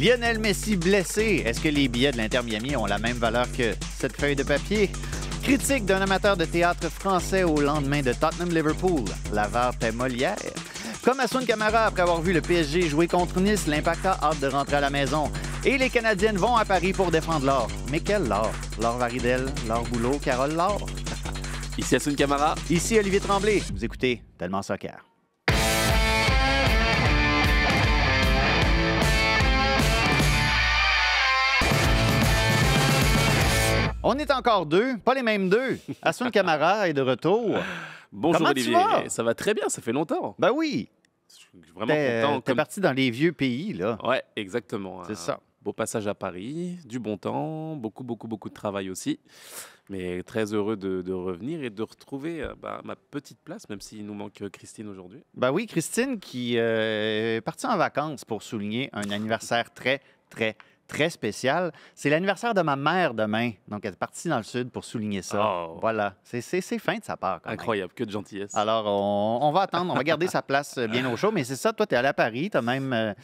Lionel Messi blessé. Est-ce que les billets de l'Inter Miami ont la même valeur que cette feuille de papier? Critique d'un amateur de théâtre français au lendemain de Tottenham-Liverpool. L'avare paie Molière. Comme Assun Camara, après avoir vu le PSG jouer contre Nice, l'Impact hâte de rentrer à la maison. Et les Canadiennes vont à Paris pour défendre l'or. Mais quel l'or? L'or Varidel, l'or Boulot, Carole L'or. Ici Assun Camara. Ici Olivier Tremblay. Vous écoutez Tellement Soccer. On est encore deux, pas les mêmes deux. Assun Camara est de retour. Bonjour Olivier. Ça va très bien, ça fait longtemps. Bah oui. vraiment t'es, euh, parti dans les vieux pays, là. Ouais, exactement. C'est ça. Beau passage à Paris, du bon temps, beaucoup, beaucoup, beaucoup de travail aussi. Mais très heureux de, revenir et de retrouver euh, bah, ma petite place, même s'il nous manque euh, Christine aujourd'hui. Bah oui, Christine qui est partie en vacances pour souligner un anniversaire très, très, très très spécial. C'est l'anniversaire de ma mère demain. Donc, elle est partie dans le sud pour souligner ça. Oh. Voilà. C'est, fin de sa part. Quand Incroyable. Que de gentillesse. Alors, on, va attendre. on va garder sa place euh, bien au chaud. Mais c'est ça. Toi, tu es allé à Paris. Tu as même euh,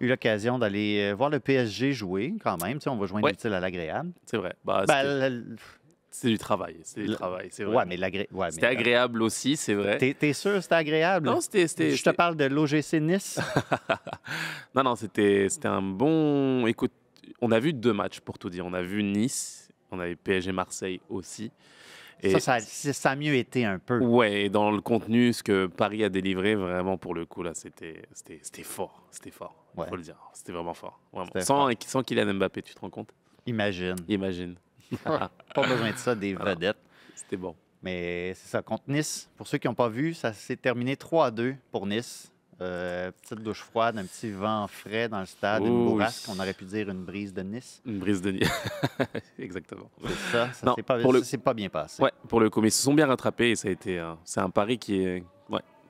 eu l'occasion d'aller euh, voir le PSG jouer quand même. Tu on va joindre l'utile à l'agréable. C'est vrai. Bah, ben, c'est du travail, c'est du travail, c'est vrai. mais c'était agréable aussi, c'est vrai. T'es, sûr c'était agréable? Non, c'était, Je te parle de l'OGC Nice. non, non, c'était, c'était un bon... Écoute, on a vu deux matchs pour tout dire. On a vu Nice, on avait PSG Marseille aussi. Et ça, ça, ça, a mieux été un peu. Ouais, et dans le contenu, ce que Paris a délivré, vraiment, pour le coup, là, c'était fort. C'était fort, il faut le dire. C'était vraiment fort. Sans, Kylian Mbappé, tu te rends compte Imagine. Imagine. Pas besoin de ça, des vedettes. C'était bon. Mais c'est ça, contre Nice, pour ceux qui n'ont pas vu, ça s'est terminé 3 à 2 pour Nice. Euh, petite douche froide, un petit vent frais dans le stade, une bourrasque, on aurait pu dire une brise de Nice. Une brise de Nice, exactement. C'est ça, ça s'est pas, bien passé. Oui, pour le coup, mais ils se sont bien rattrapés et ça a été, c'est un pari qui est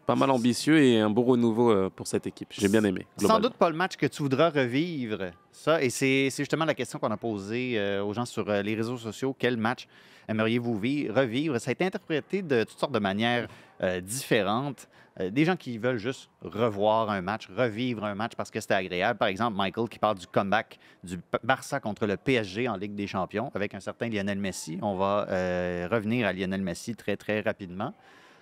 pas mal ambitieux et un beau renouveau euh, pour cette équipe. J'ai bien aimé. Sans doute pas le match que tu voudras revivre, ça, et c'est justement la question qu'on a posée euh, aux gens sur les réseaux sociaux. Quel match aimeriez-vous revivre? Ça a été interprété de toutes sortes de manières. Euh, différentes. Euh, des gens qui veulent juste revoir un match, revivre un match parce que c'était agréable. Par exemple, Michael qui parle du comeback du Barça contre le PSG en Ligue des Champions avec un certain Lionel Messi. On va euh, revenir à Lionel Messi très, très rapidement.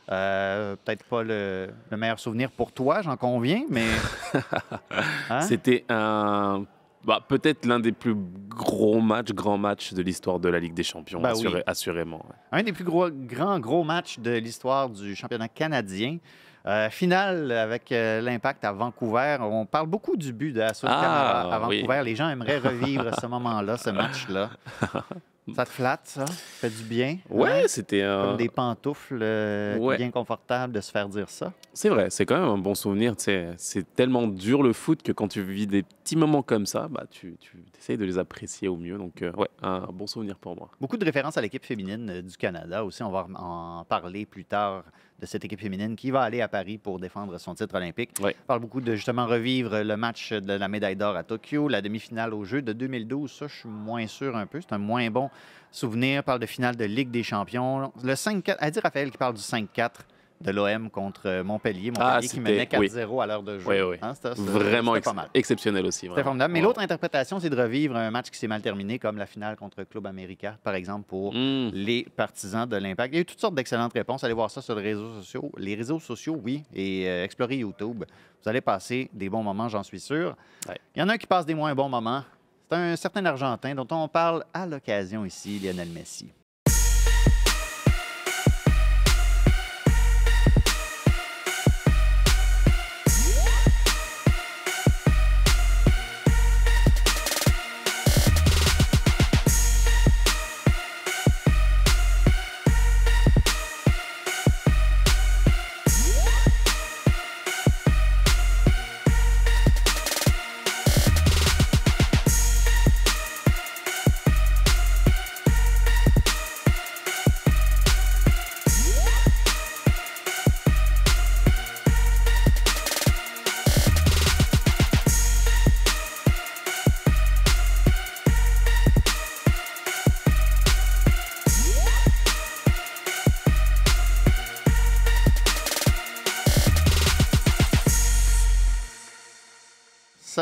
Peut-être pas le, meilleur souvenir pour toi, j'en conviens, mais. Hein? C'était un bah, peut-être l'un des plus gros matchs, grands matchs de l'histoire de la Ligue des Champions, bah assurément. Un des plus gros, grands, gros matchs de l'histoire du championnat canadien. final euh, finale avec euh, l'impact à Vancouver. On parle beaucoup du but de ah, à Vancouver. Les gens aimeraient revivre ce moment-là, ce match-là. Ça te flatte, ça? Ça fait du bien? Ouais, c'était Comme des pantoufles euh, bien confortables de se faire dire ça. C'est vrai, c'est quand même un bon souvenir. C'est tellement dur le foot que quand tu vis des petits moments comme ça, bah, tu, tu essayes de les apprécier au mieux. Donc, euh, ouais, un bon souvenir pour moi. Beaucoup de références à l'équipe féminine euh, du Canada aussi. On va en parler plus tard de cette équipe féminine qui va aller à Paris pour défendre son titre olympique. parle beaucoup de justement revivre le match de la médaille d'or à Tokyo, la demi-finale aux Jeux de 2012. Ça, je suis moins sûr un peu. C'est un moins bon souvenir. On parle de finale de Ligue des champions. Le 5-4, à Raphaël qui parle du 5-4 de l'OM contre euh, Montpellier. Ah, Montpellier qui menait 4-0 à l'heure de jeu. Hein, vraiment exceptionnel aussi. C'était formidable. Mais l'autre interprétation, c'est de revivre un match qui s'est mal terminé, comme la finale contre Club América, par exemple, pour hmm. les partisans de l'Impact. Il y a eu toutes sortes d'excellentes réponses. Allez voir ça sur les réseaux sociaux. Les réseaux sociaux, oui, et euh, explorer YouTube. Vous allez passer des bons moments, j'en suis sûr. Il y en a un qui passe des moins bons moments. C'est un certain Argentin dont on parle à l'occasion ici, Lionel Messi.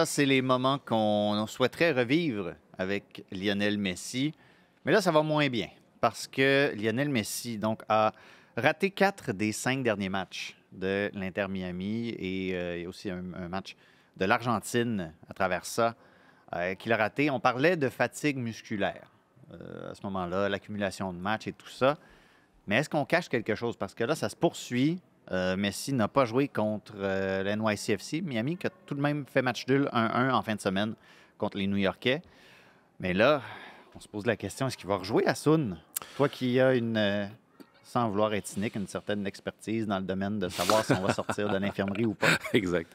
c'est les moments qu'on souhaiterait revivre avec Lionel Messi. Mais là, ça va moins bien parce que Lionel Messi donc, a raté quatre des cinq derniers matchs de l'Inter Miami et, euh, aussi un, match de l'Argentine à travers ça euh, qu'il a raté. On parlait de fatigue musculaire euh, à ce moment-là, l'accumulation de matchs et tout ça. Mais est-ce qu'on cache quelque chose? Parce que là, ça se poursuit. Euh, Messi n'a pas joué contre euh, le NYCFC, Miami, qui a tout de même fait match nul 1-1 en fin de semaine contre les New Yorkais. Mais là, on se pose la question est-ce qu'il va rejouer à Sun? Toi qui as une. Euh, sans vouloir être cynique, une certaine expertise dans le domaine de savoir si on va sortir de l'infirmerie ou pas. Exact.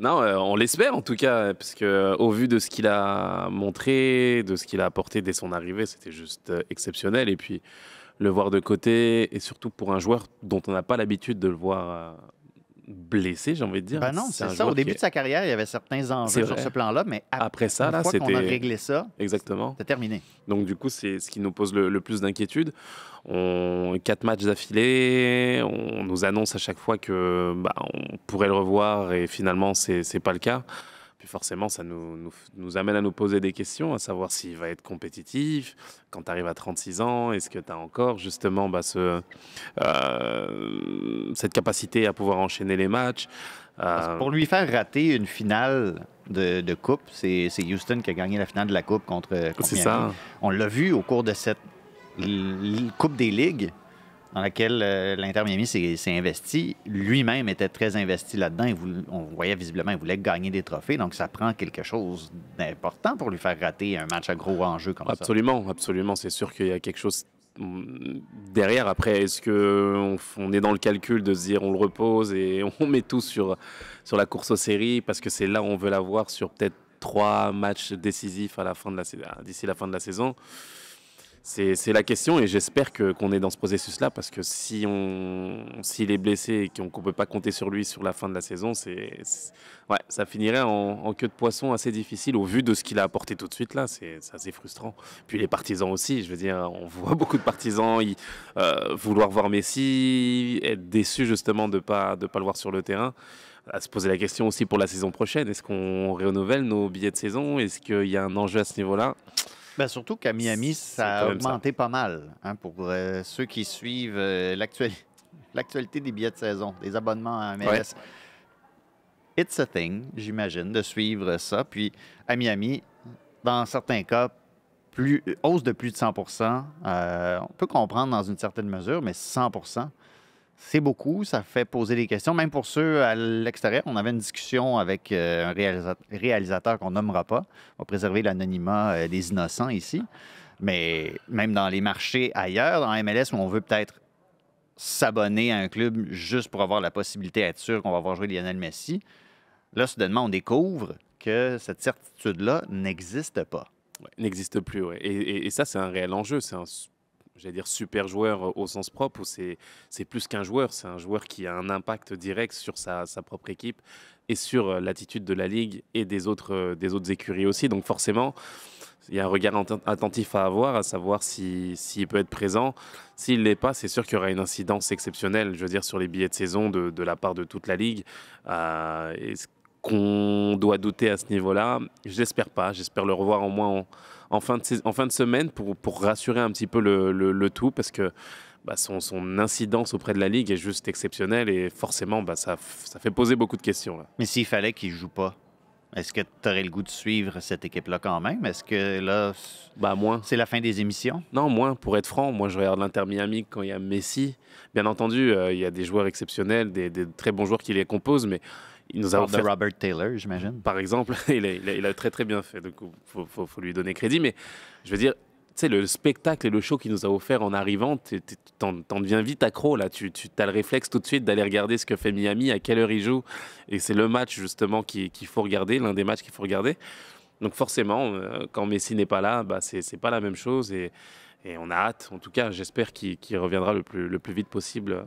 Non, on l'espère en tout cas, puisque au vu de ce qu'il a montré, de ce qu'il a apporté dès son arrivée, c'était juste exceptionnel. Et puis, le voir de côté, et surtout pour un joueur dont on n'a pas l'habitude de le voir euh, blessé, j'ai envie de dire. Ben non, c'est ça. Au début de sa carrière, il y avait certains enjeux sur ce plan-là, mais après, ça, une là, fois qu'on a réglé ça, exactement, c'est terminé. Donc du coup, c'est ce qui nous pose le, plus d'inquiétude. On quatre matchs d'affilée, on nous annonce à chaque fois que bah, on pourrait le revoir, et finalement, c'est pas le cas forcément, ça nous, nous, amène à nous poser des questions, à savoir s'il va être compétitif, quand tu arrives à 36 ans, est-ce que tu as encore justement bah, ce, euh, cette capacité à pouvoir enchaîner les matchs euh, Pour lui faire rater une finale de, coupe, c'est Houston qui a gagné la finale de la coupe contre... C'est ça. On l'a vu au cours de cette Coupe des Ligues dans laquelle euh, l'Inter Miami s'est investi. Lui-même était très investi là-dedans. On voyait visiblement qu'il voulait gagner des trophées. Donc, ça prend quelque chose d'important pour lui faire rater un match à gros enjeu comme ça. Absolument, absolument. C'est sûr qu'il y a quelque chose mm, derrière. Après, est-ce qu'on on est dans le calcul de se dire on le repose et on met tout sur, sur la course aux séries parce que c'est là où on veut l'avoir sur peut-être trois matchs décisifs à la de la d'ici la fin de la saison c'est la question et j'espère que qu'on est dans ce processus-là parce que si on s'il est blessé et qu'on ne peut pas compter sur lui sur la fin de la saison, c'est ça finirait en, queue de poisson assez difficile au vu de ce qu'il a apporté tout de suite là. C'est assez frustrant. Puis les partisans aussi, je veux dire, on voit beaucoup de partisans euh, vouloir voir Messi, être déçus justement de pas de pas le voir sur le terrain à se poser la question aussi pour la saison prochaine. Est-ce qu'on renouvelle nos billets de saison Est-ce qu'il y a un enjeu à ce niveau-là ben, surtout qu'à Miami, ça a augmenté pas mal. Hein, pour euh, ceux qui suivent euh, l'actualité des billets de saison, des abonnements à MLS. It's a thing, j'imagine, de suivre ça. Puis à Miami, dans certains cas, plus, hausse de plus de 100 euh, On peut comprendre dans une certaine mesure, mais 100 c'est beaucoup, ça fait poser des questions. Même pour ceux à l'extérieur, on avait une discussion avec euh, un réalisateur qu'on nommera pas. On va préserver l'anonymat euh, des innocents ici. Mais même dans les marchés ailleurs, dans MLS, où on veut peut-être s'abonner à un club juste pour avoir la possibilité d'être sûr qu'on va voir jouer Lionel Messi, là, soudainement, on découvre que cette certitude-là n'existe pas. Ouais, n'existe plus, oui. Et, et ça, c'est un réel enjeu. C'est un j'allais dire super joueur euh, au sens propre, où c'est plus qu'un joueur, c'est un joueur qui a un impact direct sur sa, sa propre équipe et sur euh, l'attitude de la Ligue et des autres, euh, des autres écuries aussi. Donc forcément, il y a un regard attentif à avoir, à savoir s'il si, peut être présent. S'il ne l'est pas, c'est sûr qu'il y aura une incidence exceptionnelle, je veux dire, sur les billets de saison de, la part de toute la Ligue. Euh, et qu'on doit douter à ce niveau-là. J'espère pas. J'espère le revoir au moins en, fin, de, semaine pour, rassurer un petit peu le, tout parce que bah, son, incidence auprès de la Ligue est juste exceptionnelle et forcément, bah, ça, fait poser beaucoup de questions. Mais s'il fallait qu'il joue pas, est-ce que tu aurais le goût de suivre cette équipe-là quand même? Est-ce que là, bah, moins. c'est la fin des émissions? Non, moins. Pour être franc, moi, je regarde l'Inter Miami quand il y a Messi. Bien entendu, euh, il y a des joueurs exceptionnels, des très bons joueurs qui les composent, mais il nous a offert... Robert Taylor, j'imagine. Par exemple, il a, très très bien fait, donc faut, faut, lui donner crédit. Mais je veux dire, tu sais, le spectacle et le show qu'il nous a offert en arrivant, t'en deviens vite accro là. Tu, as le réflexe tout de suite d'aller regarder ce que fait Miami, à quelle heure il joue. Et c'est le match justement qu'il faut regarder, l'un des matchs qu'il faut regarder. Donc forcément, euh, quand Messi n'est pas là, bah, c'est pas la même chose. Et, et on a hâte, en tout cas, j'espère qu'il reviendra le plus, vite possible euh,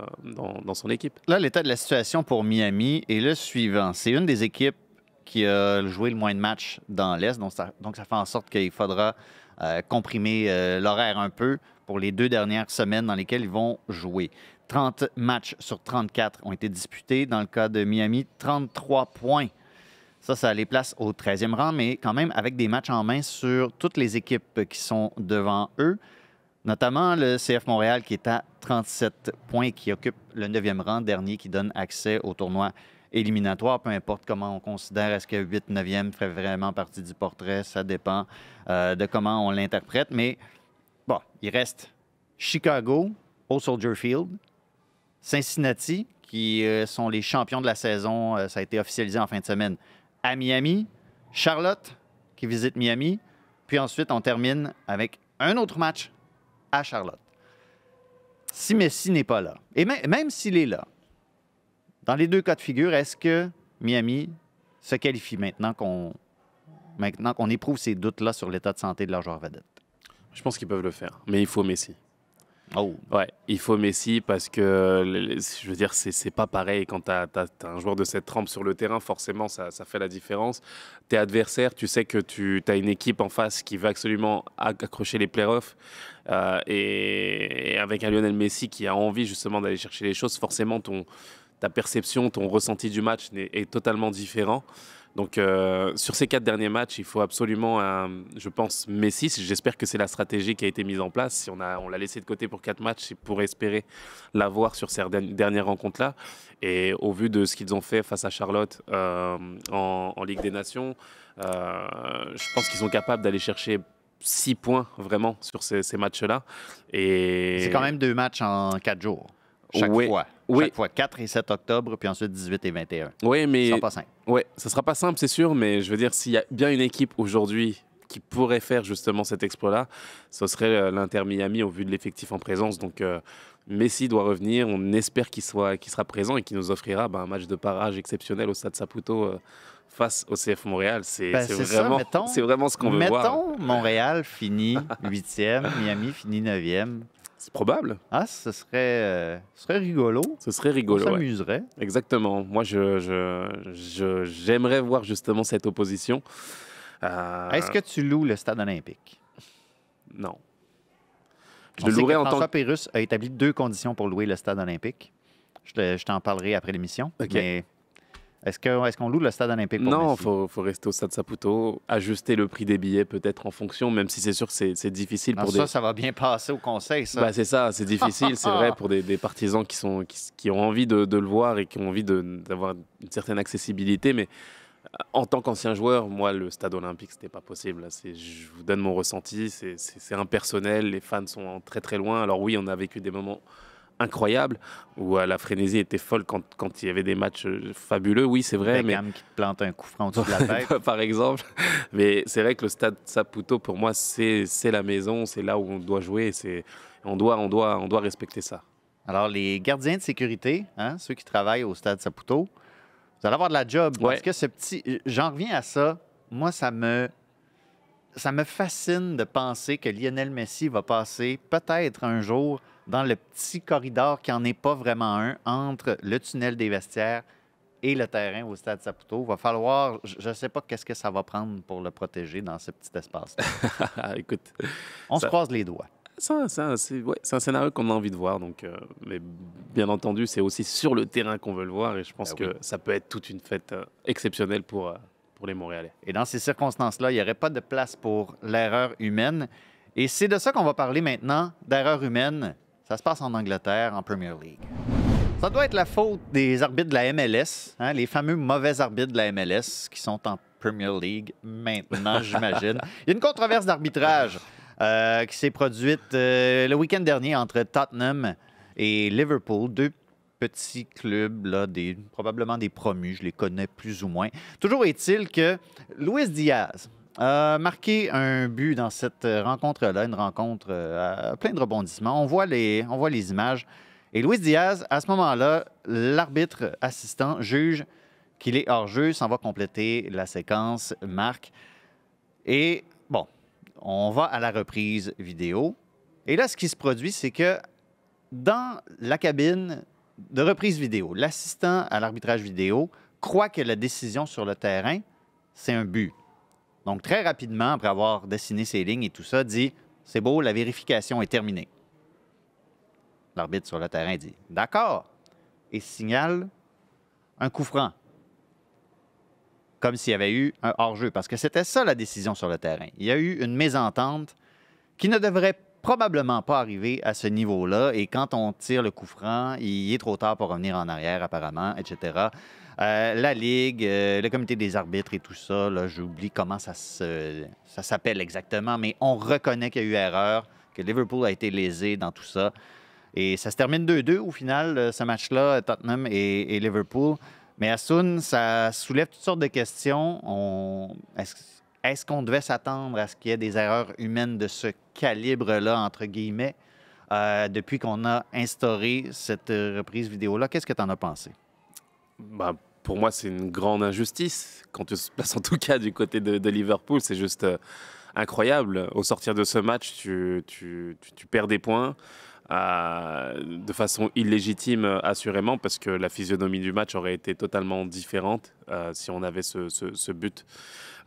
dans, son équipe. Là, l'état de la situation pour Miami est le suivant. C'est une des équipes qui a joué le moins de matchs dans l'Est, donc ça, fait en sorte qu'il faudra euh, comprimer euh, l'horaire un peu pour les deux dernières semaines dans lesquelles ils vont jouer. 30 matchs sur 34 ont été disputés. Dans le cas de Miami, 33 points. Ça, ça les place au 13e rang, mais quand même avec des matchs en main sur toutes les équipes qui sont devant eux. Notamment le CF Montréal qui est à 37 points, qui occupe le 9e rang dernier, qui donne accès au tournoi éliminatoire, peu importe comment on considère, est-ce que 8 9e ferait vraiment partie du portrait, ça dépend euh, de comment on l'interprète, mais bon, il reste Chicago au Soldier Field, Cincinnati, qui euh, sont les champions de la saison, euh, ça a été officialisé en fin de semaine, à Miami, Charlotte, qui visite Miami, puis ensuite on termine avec un autre match Charlotte. Si Messi n'est pas là, et même s'il est là, dans les deux cas de figure, est-ce que Miami se qualifie maintenant qu'on maintenant qu'on éprouve ces doutes-là sur l'état de santé de leur joueur vedette? Je pense qu'ils peuvent le faire, mais il faut Messi. Oh. Ouais, il faut Messi parce que, je veux dire, c'est pas pareil. Quand tu as, un joueur de cette trempe sur le terrain, forcément, ça, fait la différence. Tes adversaires, tu sais que tu as une équipe en face qui veut absolument accrocher les playoffs. Euh, et, avec un Lionel Messi qui a envie justement d'aller chercher les choses, forcément, ton, ta perception, ton ressenti du match est totalement différent. Donc euh, sur ces quatre derniers matchs, il faut absolument, euh, je pense, Messi. J'espère que c'est la stratégie qui a été mise en place. Si on l'a laissé de côté pour quatre matchs, c'est pour espérer l'avoir sur ces dernières rencontres-là. Et au vu de ce qu'ils ont fait face à Charlotte euh, en, Ligue des Nations, je pense qu'ils sont capables d'aller chercher six points vraiment sur ces, matchs-là. Et... C'est quand même deux matchs en quatre jours. Chaque fois. Chaque fois, 4 et 7 octobre, puis ensuite 18 et 21. Oui, mais. Ce sera pas simple. Oui, ce sera pas simple, c'est sûr, mais je veux dire, s'il y a bien une équipe aujourd'hui qui pourrait faire justement cet exploit-là, ce serait euh, l'Inter Miami au vu de l'effectif en présence. Donc. Euh, Messi doit revenir, on espère qu'il soit, sera présent et qu'il nous offrira bah, un match de parage exceptionnel au Stade Saputo euh, face au CF Montréal. C'est ben, vraiment, c'est vraiment ce qu'on veut voir. Mettons Montréal finit 8e, Miami finit 9e. C'est probable. Ah, ce serait, euh, serait rigolo. Ce serait rigolo. On s'amuserait. Exactement. Moi, j'aimerais je, je, voir justement cette opposition. Euh, Est-ce que tu loues le stade olympique? Non. Je en que François a établi deux conditions pour louer le stade olympique. Je, t'en parlerai après l'émission. OK. Est-ce qu'on loue le stade olympique pour Non, il faut, rester au stade Saputo, ajuster le prix des billets peut-être en fonction, même si c'est sûr que c'est difficile ah, pour des... Ça, va bien passer au conseil, ça. Bah, c'est ça, c'est difficile, c'est vrai, pour des, partisans qui, sont, qui, ont envie de, le voir et qui ont envie d'avoir une certaine accessibilité, mais euh, en tant qu'ancien joueur, moi, le stade olympique, ce n'était pas possible. Je vous donne mon ressenti, c'est impersonnel, les fans sont très très loin. Alors oui, on a vécu des moments incroyable, où euh, la frénésie était folle quand, il y avait des matchs euh, fabuleux. Oui, c'est vrai. Beckham mais... qui te plante un coup franc au la tête. Par exemple. Mais c'est vrai que le stade Saputo, pour moi, c'est la maison, c'est là où on doit jouer, on doit, on, doit, on doit respecter ça. Alors, les gardiens de sécurité, hein, ceux qui travaillent au stade Saputo, vous allez avoir de la job. Parce que ce petit. J'en reviens à ça. Moi, ça me. Ça me fascine de penser que Lionel Messi va passer peut-être un jour dans le petit corridor qui n'en est pas vraiment un entre le tunnel des vestiaires et le terrain au stade Saputo. Il va falloir, je ne sais pas qu'est-ce que ça va prendre pour le protéger dans ce petit espace. Écoute, on se croise les doigts. c'est un scénario qu'on a envie de voir. Donc, euh, mais bien entendu, c'est aussi sur le terrain qu'on veut le voir. Et je pense ben que ça peut être toute une fête euh, exceptionnelle pour, euh, pour les Montréalais. Et dans ces circonstances-là, il n'y aurait pas de place pour l'erreur humaine. Et c'est de ça qu'on va parler maintenant, d'erreur humaine. Ça se passe en Angleterre, en Premier League. Ça doit être la faute des arbitres de la MLS, hein, les fameux mauvais arbitres de la MLS qui sont en Premier League maintenant, j'imagine. Il y a une controverse d'arbitrage euh, qui s'est produite euh, le week-end dernier entre Tottenham et Liverpool, deux petits clubs, là, probablement des promus, je les connais plus ou moins. Toujours est-il que Luis Diaz, a marqué un but dans cette euh, rencontre-là, une rencontre euh, à plein de rebondissements. On voit les, on voit les images. Et Luis Diaz, à ce moment-là, l'arbitre assistant juge qu'il est hors-jeu, s'en va compléter la séquence, marque. Et bon, on va à la reprise vidéo. Et là, ce qui se produit, c'est que dans la cabine de reprise vidéo, l'assistant à l'arbitrage vidéo croit que la décision sur le terrain, c'est un but. Donc, très rapidement, après avoir dessiné ses lignes et tout ça, dit C'est beau, la vérification est terminée. L'arbitre sur le terrain dit D'accord et signale un coup franc. Comme s'il y avait eu un hors-jeu, parce que c'était ça la décision sur le terrain. Il y a eu une mésentente qui ne devrait probablement pas arriver à ce niveau-là. Et quand on tire le coup franc, il est trop tard pour revenir en arrière, apparemment, etc. Euh, la Ligue, euh, le comité des arbitres et tout ça. J'oublie comment ça s'appelle exactement, mais on reconnaît qu'il y a eu erreur, que Liverpool a été lésé dans tout ça. Et ça se termine 2-2 au final, euh, ce match-là, Tottenham et, Liverpool. Mais Assoun, ça soulève toutes sortes de questions. Est-ce qu'on devait s'attendre à ce qu'il y ait des erreurs humaines de ce calibre-là, entre guillemets, depuis qu'on a instauré cette reprise vidéo-là? Qu'est-ce que tu en as pensé? Bah, pour moi, c'est une grande injustice. Quand tu se places en tout cas du côté de, Liverpool, c'est juste euh, incroyable. Au sortir de ce match, tu, perds des points. Euh, de façon illégitime euh, assurément parce que la physionomie du match aurait été totalement différente si on avait ce, but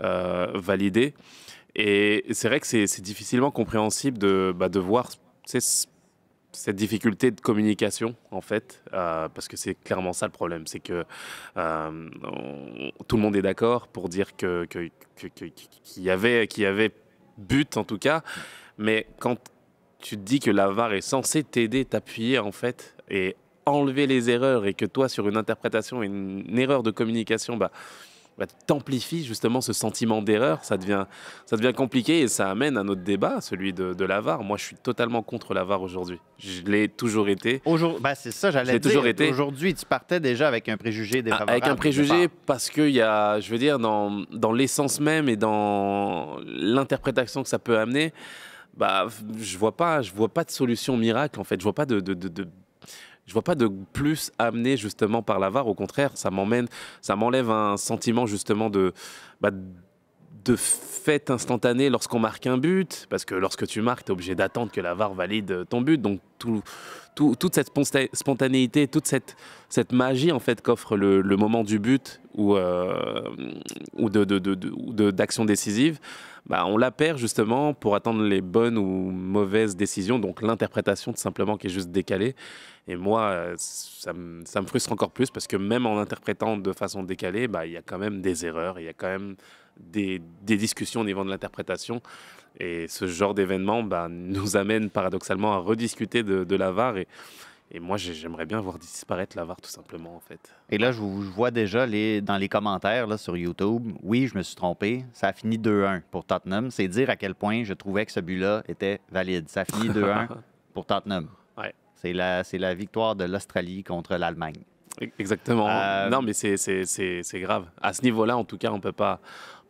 validé. Et c'est vrai que c'est difficilement compréhensible de, bah, de voir cette difficulté de communication, en fait, euh, parce que c'est clairement ça le problème, c'est que euh, tout le monde est d'accord pour dire que qu'il y avait y avait but en tout cas, mais quand tu te dis que la l'avare est censée t'aider, t'appuyer en fait et enlever les erreurs et que toi sur une interprétation, une, une erreur de communication, bah bah, t'amplifies justement ce sentiment d'erreur, ça devient, ça devient compliqué et ça amène à notre débat, celui de, l'avare. Moi, je suis totalement contre l'avare aujourd'hui. Je l'ai toujours été. Aujourd'hui, bah, c'est ça, j'allais dire. toujours été. Aujourd'hui, tu partais déjà avec un préjugé ah, défavorable. Avec un préjugé parce qu'il y a, je veux dire, dans, l'essence même et dans l'interprétation que ça peut amener, bah, je vois pas, je vois pas de solution miracle en fait. Je vois pas de je vois pas de plus amené justement par l'avare. Au contraire, ça m'emmène, ça m'enlève un sentiment justement de, bah, de fait instantané lorsqu'on marque un but, parce que lorsque tu marques, tu es obligé d'attendre que la VAR valide ton but. Donc toute cette spontanéité, toute cette, magie en fait qu'offre le, moment du but ou, euh, d'action décisive, bah, on la perd justement pour attendre les bonnes ou mauvaises décisions, donc l'interprétation tout simplement qui est juste décalée. Et moi, ça me, frustre encore plus parce que même en interprétant de façon décalée, bah, il y a quand même des erreurs, il y a quand même des, discussions au niveau de l'interprétation. Et ce genre d'événement bah, nous amène paradoxalement à rediscuter de, l'avare. Et, moi, j'aimerais bien voir disparaître la tout simplement, en fait. Et là, je, vois déjà les, dans les commentaires là, sur YouTube, oui, je me suis trompé, ça a fini 2-1 pour Tottenham. C'est dire à quel point je trouvais que ce but-là était valide. Ça a fini 2-1 pour Tottenham. C'est la, victoire de l'Australie contre l'Allemagne. Exactement. Euh, non, mais c'est grave. À ce niveau-là, en tout cas, on ne peut pas,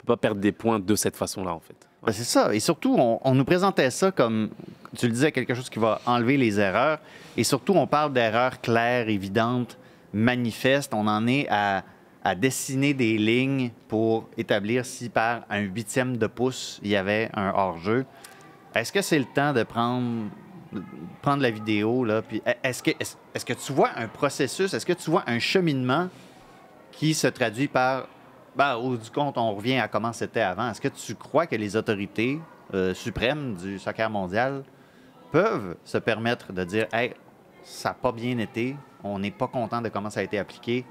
pas perdre des points de cette façon-là, en fait. Ben, c'est ça. Et surtout, on, nous présentait ça comme, tu le disais, quelque chose qui va enlever les erreurs. Et surtout, on parle d'erreurs claires, évidentes, manifestes. On en est à, à dessiner des lignes pour établir si par un huitième de pouce, il y avait un hors-jeu. Est-ce que c'est le temps de prendre prendre la vidéo, là, puis e-, est-ce que, est-ce que tu vois un processus, est-ce que tu vois un cheminement qui se traduit par ben, au du compte, on revient à comment c'était avant. Est-ce que tu crois que les autorités euh, suprêmes du soccer mondial peuvent se permettre de dire Hey, ça n'a pas bien été, on n'est pas content de comment ça a été appliqué,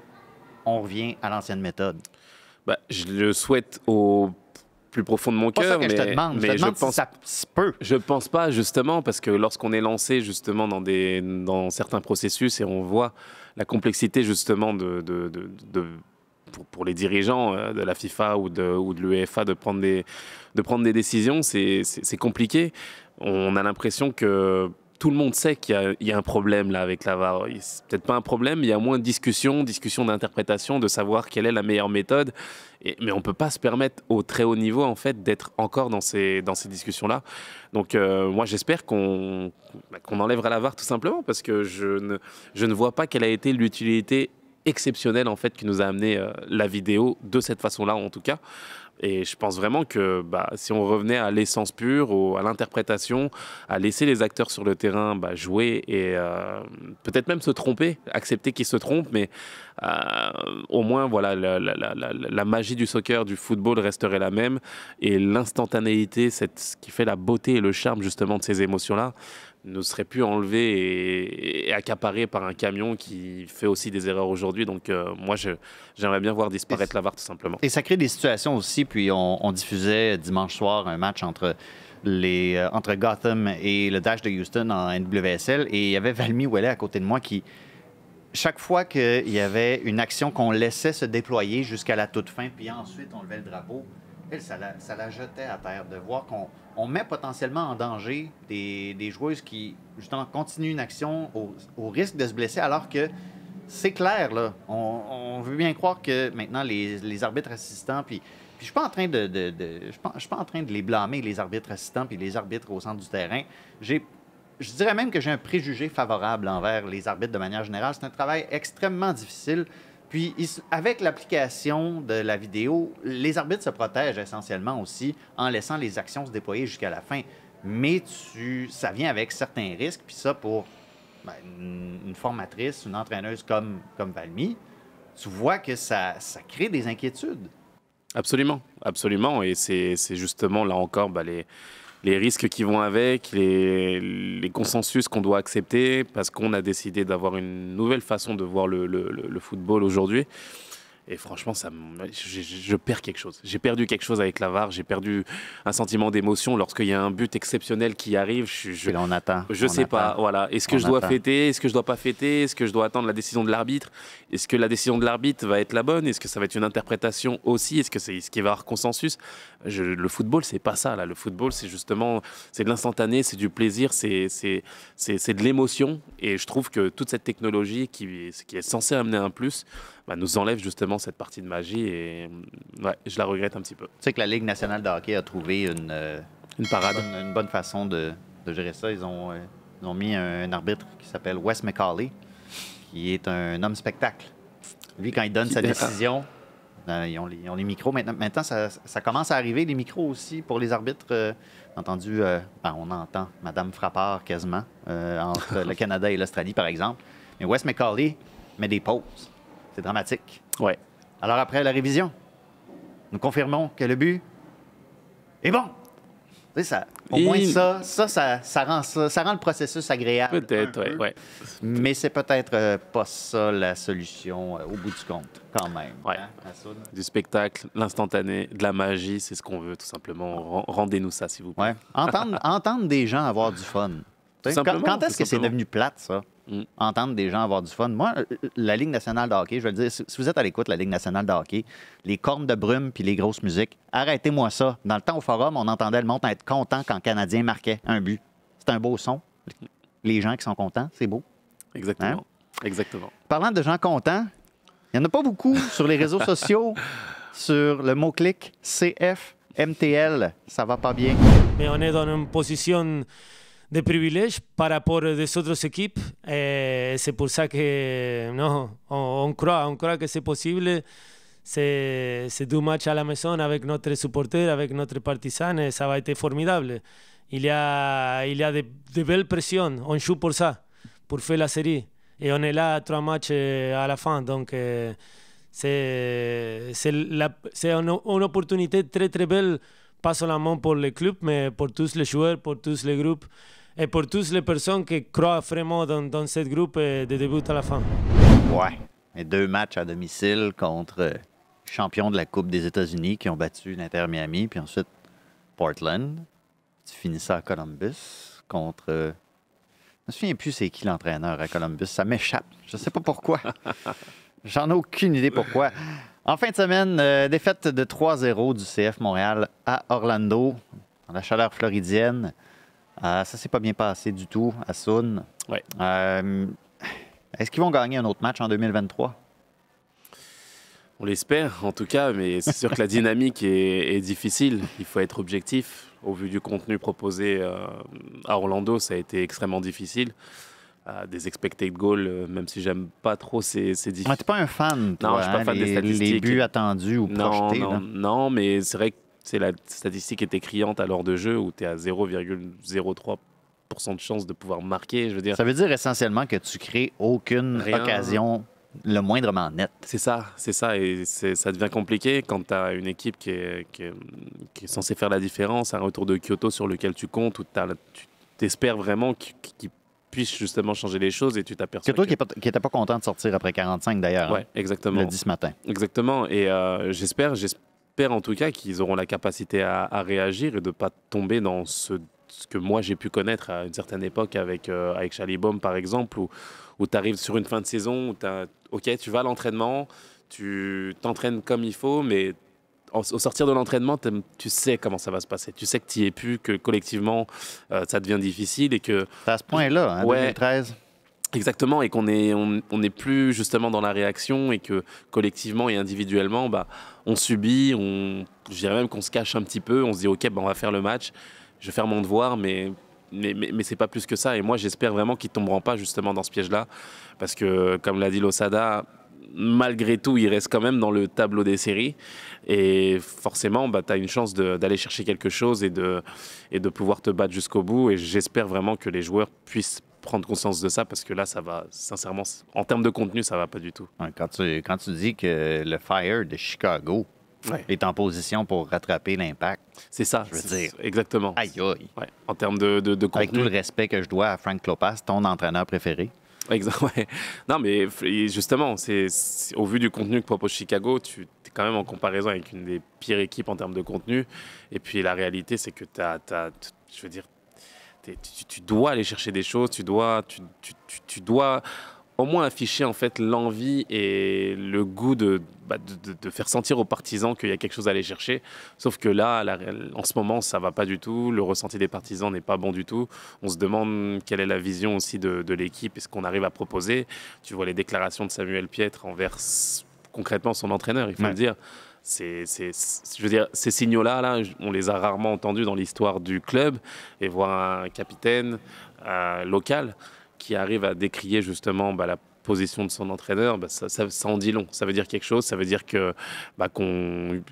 on revient à l'ancienne méthode? Ben, je le souhaite au plus profond de mon cœur, mais, je, te demande. pense ça Je pense pas justement parce que lorsqu'on est lancé justement dans des dans certains processus et on voit la complexité justement de, de pour, les dirigeants euh, de la FIFA ou de, ou de l'UEFA de prendre des, de prendre des décisions, c'est compliqué. On a l'impression que tout le monde sait qu'il y, a un problème là avec la VAR. C'est peut-être pas un problème, mais il y a moins de discussion, discussion d'interprétation, de savoir quelle est la meilleure méthode. Et, mais on ne peut pas se permettre au très haut niveau en fait d'être encore dans ces, dans ces discussions-là. Donc euh, moi j'espère qu'on bah, enlèvera la VAR tout simplement parce que je ne, je ne vois pas quelle a été l'utilité exceptionnel en fait qui nous a amené euh, la vidéo de cette façon-là en tout cas. Et je pense vraiment que bah, si on revenait à l'essence pure, ou à l'interprétation, à laisser les acteurs sur le terrain bah, jouer et euh, peut-être même se tromper, accepter qu'ils se trompent, mais euh, au moins voilà la, magie du soccer, du football resterait la même et l'instantanéité, ce qui fait la beauté et le charme justement de ces émotions-là, ne serait plus enlevé et, accaparé par un camion qui fait aussi des erreurs aujourd'hui. Donc, euh, moi, j'aimerais bien voir disparaître la VAR, tout simplement. Et ça crée des situations aussi. Puis, on, diffusait dimanche soir un match entre les, euh, entre Gotham et le Dash de Houston en NWSL. Et il y avait Valmy Ouellet à côté de moi qui, chaque fois qu'il y avait une action qu'on laissait se déployer jusqu'à la toute fin, puis ensuite on levait le drapeau, ça la, jetait à terre de voir qu'on met potentiellement en danger des, joueuses qui, justement, continuent une action au, risque de se blesser, alors que c'est clair, là. On, veut bien croire que maintenant, les, arbitres assistants, puis, je suis pas en train de, je, pas, en train de les blâmer, les arbitres assistants, puis les arbitres au centre du terrain. je dirais même que j'ai un préjugé favorable envers les arbitres de manière générale. C'est un travail extrêmement difficile. Puis, avec l'application de la vidéo, les arbitres se protègent essentiellement aussi en laissant les actions se déployer jusqu'à la fin. Mais tu, ça vient avec certains risques. Puis ça, pour ben, une formatrice, une entraîneuse comme, comme Valmy, tu vois que ça, crée des inquiétudes. Absolument, absolument. Et c'est justement là encore ben, les les risques qui vont avec, les, consensus qu'on doit accepter, parce qu'on a décidé d'avoir une nouvelle façon de voir le football aujourd'hui. Et franchement, ça, je, perds quelque chose. J'ai perdu quelque chose avec la VAR. J'ai perdu un sentiment d'émotion lorsqu'il y a un but exceptionnel qui arrive. Je, je, là, atteint. Je sais pas. Voilà. Est-ce que je dois fêter Est-ce que je dois pas fêter Est-ce que je dois attendre la décision de l'arbitre Est-ce que la décision de l'arbitre va être la bonne Est-ce que ça va être une interprétation aussi Est-ce que c'est ce qui va avoir consensus Le football, c'est pas ça. Là, le football, c'est justement, c'est de l'instantané, c'est du plaisir, c'est c'est de l'émotion. Et je trouve que toute cette technologie qui, qui est censée amener un plus, bah, nous enlève justement cette partie de magie et mm, je la regrette un petit peu. Tu sais que la Ligue nationale de hockey a trouvé une, euh, parade. Bonne, une bonne façon de, gérer ça. Ils ont, euh, mis un, arbitre qui s'appelle Wes McCauley, qui est un homme spectacle. Lui, quand il donne sa ah. décision, ben, ils, ont les, micros. Maintenant, ça, commence à arriver, les micros aussi, pour les arbitres. Euh, entendu, ben, on entend Madame Frappard quasiment, entre le Canada et l'Australie, par exemple. Mais Wes McCauley met des pauses. C'est dramatique. Ouais. Alors après la révision, nous confirmons que le but est bon. Ça, au moins, ça, ça, ça, rend le processus agréable. Peut-être, oui. Mais c'est peut-être euh, pas ça la solution euh, au bout du compte, quand même. Hein, du spectacle, l'instantané, de la magie, c'est ce qu'on veut, tout simplement. Rendez-nous ça, s'il vous plaît. Entendre, des gens avoir du fun. Quand, quand est-ce que c'est devenu plate, ça? Mm. entendre des gens avoir du fun. Moi, euh, la Ligue nationale de hockey, je vais le dire, si vous êtes à l'écoute, la Ligue nationale de hockey, les cornes de brume puis les grosses musiques, arrêtez-moi ça. Dans le temps au forum, on entendait le monde être content quand le Canadien marquait un but. C'est un beau son. Les gens qui sont contents, c'est beau. Exactement. Hein? Exactement. Parlant de gens contents, il n'y en a pas beaucoup sur les réseaux sociaux, sur le mot-clic CFMTL. MTL. Ça va pas bien. Mais on est dans une position de privilegi para por desotros équipes c'est eh, se pulsa que no, on, on croit, on croit que c'est possible. C'est deux matchs à la maison avec notre supporter, avec notre partisan, et ça va être formidable. Il y a, il y a de, de belles pressions, on joue pour ça, pour faire la série. Et on est là à trois matchs eh, à la fin, donc eh, c'est c'est une, une opportunité très très belle, pas seulement pour le club, mais pour tous les joueurs, pour tous les groupes. et pour toutes les personnes qui croient vraiment dans, dans ce groupe euh, de début à la fin. Ouais, deux matchs à domicile contre euh, champion de la Coupe des États-Unis qui ont battu l'Inter Miami, puis ensuite Portland. Tu finis ça à Columbus contre euh, je me souviens plus c'est qui l'entraîneur à Columbus. Ça m'échappe. Je ne sais pas pourquoi. J'en ai aucune idée pourquoi. En fin de semaine, défaite de 3-0 du CF Montréal à Orlando, dans la chaleur floridienne. Ça euh, ça s'est pas bien passé du tout à Sun. Ouais. Euh, est-ce qu'ils vont gagner un autre match en 2023? On l'espère, en tout cas, mais c'est sûr que la dynamique est, difficile. Il faut être objectif. Au vu du contenu proposé euh, à Orlando, ça a été extrêmement difficile. des expected goals, même si j'aime pas trop ces, difficultés. Ah, Moi, tu pas un fan, Non, je suis pas hein, fan des Les buts attendus ou projetés. Non, non mais c'est vrai que la statistique était criante à l'heure de jeu où tu es à 0,03% de chance de pouvoir marquer. Je veux dire. Ça veut dire essentiellement que tu crées aucune occasion le moindrement nette. C'est ça, c'est ça. Et ça devient compliqué quand tu as une équipe qui est, censée faire la différence, un retour de Kyoto sur lequel tu comptes, où tu espères vraiment qu'ils puisse puissent justement changer les choses et tu t'aperçois. C'est toi qui n'étais pas, pas, content de sortir après 45 d'ailleurs. Hein, oui, exactement. Le 10 matin. Exactement. Et euh, j'espère, j'espère j'espère en tout cas qu'ils auront la capacité à, réagir et de ne pas tomber dans ce, ce que moi j'ai pu connaître à une certaine époque avec, euh, avec Chalibom par exemple, où, où tu arrives sur une fin de saison, où ok, tu vas à l'entraînement, tu t'entraînes comme il faut, mais au sortir de l'entraînement, tu sais comment ça va se passer. Tu sais que tu n'y es plus, que collectivement, euh, ça devient difficile et que... À ce point-là, 2013 hein, Exactement, et qu'on n'est on, plus justement dans la réaction et que collectivement et individuellement, bah, on subit, on, je dirais même qu'on se cache un petit peu, on se dit ok, bah, on va faire le match, je vais faire mon devoir, mais, mais, mais, c'est pas plus que ça. Et moi, j'espère vraiment qu'ils ne tomberont pas justement dans ce piège-là, parce que comme l'a dit Losada, malgré tout, il reste quand même dans le tableau des séries. Et forcément, bah, tu as une chance d'aller chercher quelque chose et de, et de pouvoir te battre jusqu'au bout. Et j'espère vraiment que les joueurs puissent prendre conscience de ça parce que là, ça va, sincèrement, en termes de contenu, ça va pas du tout. quand, tu, quand tu dis que le Fire de Chicago est en position pour rattraper l'impact, c'est ça, je veux dire. Exactement. Aïe, aïe. en termes de, de, contenu. Avec tout le respect que je dois à Frank Klopas, ton entraîneur préféré. Exactement. Non, mais justement, c'est au vu du contenu que propose Chicago, tu es quand même en comparaison avec une des pires équipes en termes de contenu. Et puis la réalité, c'est que tu as, as, je veux dire, tu, dois aller chercher des choses, tu dois, tu, tu, tu dois au moins afficher en fait l'envie et le goût bah, de, de, faire sentir aux partisans qu'il y a quelque chose à aller chercher. Sauf que là, en ce moment, ça va pas du tout. Le ressenti des partisans n'est pas bon du tout. On se demande quelle est la vision aussi de, l'équipe et ce qu'on arrive à proposer. Tu vois les déclarations de Samuel Pietre envers concrètement son entraîneur, il faut le dire ces signaux-là, on les a rarement entendus dans l'histoire du club. Et voir un capitaine euh, local qui arrive à décrier justement bah, la position de son entraîneur, bah, ça, en dit long. Ça veut dire quelque chose. Ça veut dire que bah,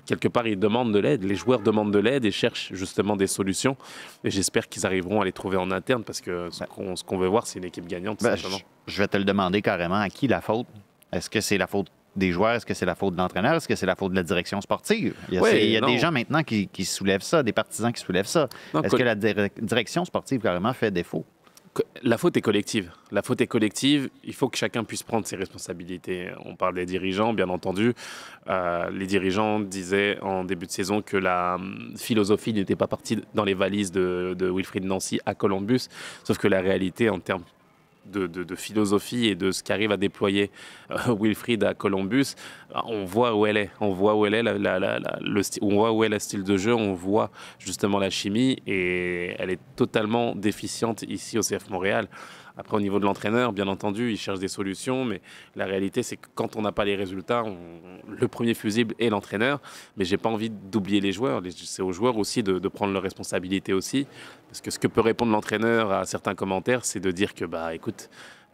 quelque part, ils demandent de l'aide. Les joueurs demandent de l'aide et cherchent justement des solutions. Et j'espère qu'ils arriveront à les trouver en interne parce que ce ben. qu'on veut voir, c'est une équipe gagnante. Ben, je, je vais te le demander carrément. À qui la faute Est-ce que c'est la faute des joueurs, est-ce que c'est la faute de l'entraîneur, est-ce que c'est la faute de la direction sportive? Il y a, des gens maintenant qui, soulèvent ça, des partisans qui soulèvent ça. Est-ce que la direction sportive carrément fait défaut? La faute est collective. La faute est collective. Il faut que chacun puisse prendre ses responsabilités. On parle des dirigeants, bien entendu. Euh, les dirigeants disaient en début de saison que la hum, philosophie n'était pas partie dans les valises de, de Wilfried Nancy à Columbus. Sauf que la réalité, en termes de, philosophie et de ce qu'arrive à déployer euh, Wilfried à Columbus, euh, on voit où elle est, on voit où elle est, le on voit où est le style de jeu, on voit justement la chimie et elle est totalement déficiente ici au CF Montréal. Après, au niveau de l'entraîneur, bien entendu, il cherche des solutions, mais la réalité, c'est que quand on n'a pas les résultats, le premier fusible est l'entraîneur. Mais j'ai pas envie d'oublier les joueurs. C'est aux joueurs aussi de, prendre leurs responsabilités aussi. Parce que ce que peut répondre l'entraîneur à certains commentaires, c'est de dire que, bah, écoute,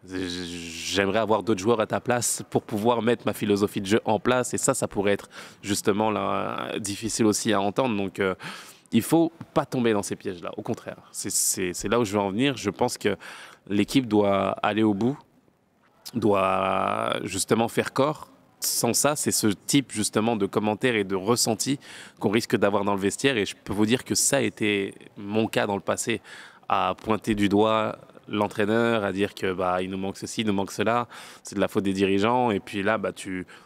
j'aimerais avoir d'autres joueurs à ta place pour pouvoir mettre ma philosophie de jeu en place. Et ça, ça pourrait être justement là, difficile aussi à entendre. Donc, il euh, il faut pas tomber dans ces pièges-là. Au contraire, c'est là où je veux en venir. Je pense que l'équipe doit aller au bout, doit justement faire corps. Sans ça, c'est ce type justement de commentaires et de ressentis qu'on risque d'avoir dans le vestiaire. Et je peux vous dire que ça a été mon cas dans le passé, à pointer du doigt l'entraîneur, à dire que bah il nous manque ceci, il nous manque cela, c'est de la faute des dirigeants. Et puis là, bah